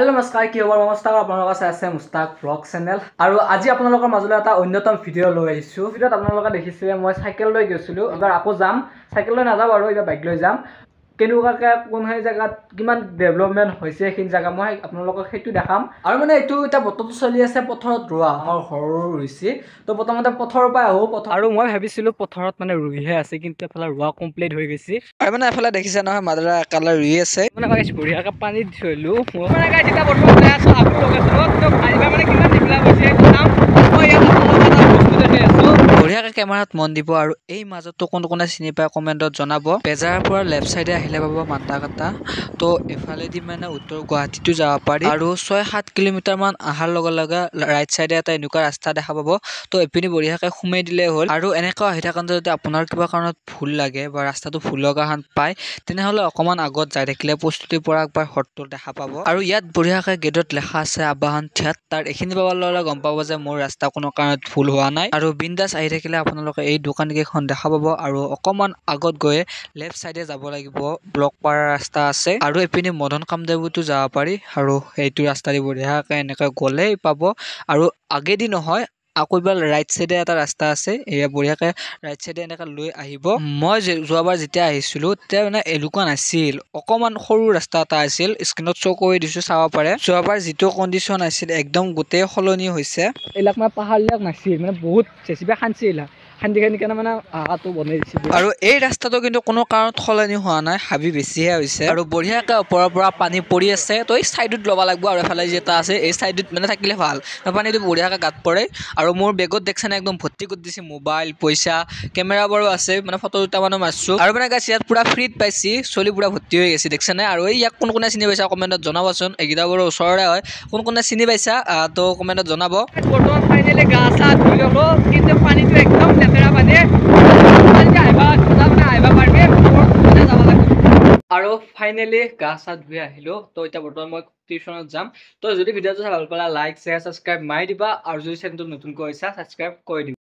hello' নমস্কাৰ কি হ'ব নমস্কাৰ আপোনালোকৰ চাই আছে মুস্তাক ব্লগ চেনেল আৰু আজি আপোনালোকৰ মাজলৈ এটা অন্যতম ভিডিঅ' লৈ আহিছোঁ ভিডিঅ'ত আপোনালোকে দেখিছিলে মই চাইকেল লৈ গৈছিলোঁ এইবাৰ আকৌ যাম চাইকেল লৈ নাযাওঁ আৰু এইবাৰ বাইক লৈ যাম কেনেকুৱাকৈ কোনখিনি জেগাত কিমান ডেভেলপমেণ্ট হৈছে সেইখিনি জেগা মই আপোনালোকক সেইটো দেখাম আৰু মানে এইটো এতিয়া বতৰটো চলি আছে পথাৰত ৰোৱা আমাৰ ঘৰৰো ৰুইছে তো প্ৰথমতে পথাৰৰ পৰা আহোঁ পথাৰ আৰু মই ভাবিছিলোঁ পথাৰত মানে ৰুইহে আছে কিন্তু এফালে ৰোৱা কমপ্লিট হৈ গৈছে আৰু মানে এফালে দেখিছে নহয় মাদাৰা একালে ৰুই আছে মানে বঢ়িয়াকৈ পানী দি থ'লোঁ মানে এতিয়া বৰ্তমান আছোঁ আপোনালোকৰ মানে কিমান ডেভেলপ হৈছে মই ইয়াত আপোনালোকে কেমেৰাত মন দিব আৰু এই মাজতো কোনো কোনে চিনি পায় কমেণ্টত জনাব বেজাৰৰ পৰা লেফ্ট চাইডে আহিলে পাব মাতাকাটা তো এফালেদি মানে উত্তৰ গুৱাহাটীটো যাব পাৰি আৰু ছয় সাত কিলোমিটাৰমান অহাৰ লগে লগে ৰাইট চাইডে এটা এনেকুৱা ৰাস্তা দেখা পাব তো এপিনি বঢ়িয়াকৈ সোমাই দিলে হ'ল আৰু এনেকুৱা আহি থাকোঁতে যদি আপোনাৰ কিবা কাৰণত ভুল লাগে বা ৰাস্তাটো ভুল লগা হান পায় তেনেহ'লে অকণমান আগত যাই থাকিলে প্ৰস্তুতিৰ পৰা একবাৰ হ্ৰদটো দেখা পাব আৰু ইয়াত বঢ়িয়াকে গেটত লেখা আছে আবাহন থিয়াত তাৰ এইখিনি পাবলৈ হ'লে গম পাব যে মোৰ ৰাস্তা কোনো কাৰণত ভুল হোৱা নাই আৰু বিন্দাছ আহি থাকিলে আপোনালোকে এই দোকান কেইখন দেখা পাব আৰু অকণমান আগত গৈ লেফ্ট চাইডে যাব লাগিব ব্লক পাৰা ৰাস্তা আছে আৰু এপিনে মদন কামদেৱতো যাব পাৰি আৰু সেইটো ৰাস্তাদি বঢ়িয়াকৈ এনেকে গ'লেই পাব আৰু আগেদি নহয় আকৌ এবাৰ ৰাইট চাইডে এটা ৰাস্তা আছে এয়া বঢ়িয়াকে ৰাইট চাইডে এনেকে লৈ আহিব মই যোৱাবাৰ যেতিয়া আহিছিলো তেতিয়া মানে এনেকুৱা নাছিল অকণমান সৰু ৰাস্তা এটা আছিল স্ক্ৰীণত শ্ব' কৰি দিছো চাব পাৰে যোৱাবাৰ যিটো কণ্ডিশ্যন আছিল একদম গোটেই সলনি হৈছে এইবিলাক মানে পাহাৰবিলাক নাছিল মানে বহুত বেছিকৈ এইবিলাক আৰু এই ৰাস্তাটো কিন্তু কোনো কাৰণত সলনি হোৱা নাই হাবি বেছিহে হৈছে আৰু বঢ়িয়াকৈ ওপৰৰ পৰা পানী পৰি আছে তো এই ছাইডত ল'ব লাগিব আৰু এফালে যি এটা আছে এই ছাইডত মানে থাকিলে ভাল পানীটো বঢ়িয়াকৈ গাত পৰে আৰু মোৰ বেগত দেখিছানে একদম ভৰ্তি কৰি দিছে মোবাইল পইচা কেমেৰাবোৰো আছে মানে ফটো দুটামানো মাৰিছোঁ আৰু মানে গাছ ইয়াত পূৰা ফ্ৰীত পাইছে চলি পূৰা ভৰ্তি হৈ গৈছে দেখিছানে আৰু এই ইয়াক কোন কোনে চিনি পাইছা কমেণ্টত জনাবচোন এইকেইটাবোৰৰ ওচৰৰে হয় কোন কোনে চিনি পাইছা তো কমেণ্টত জনাব ফাইনেলি গা চা ধুই ল'লোঁ কিন্তু পানীটো একদম আৰু ফাইনেলি গা চা ধুই আহিলোঁ তো এতিয়া বৰ্তমান মই টিউশ্যনত যাম তো যদি ভিডিঅ'টো ভাল পালা লাইক শ্বেয়াৰ ছাবস্ক্ৰাইব মাৰি দিবা আৰু যদি চেনেলটো নতুনকৈ হৈছা ছাবস্ক্ৰাইব কৰি দিবা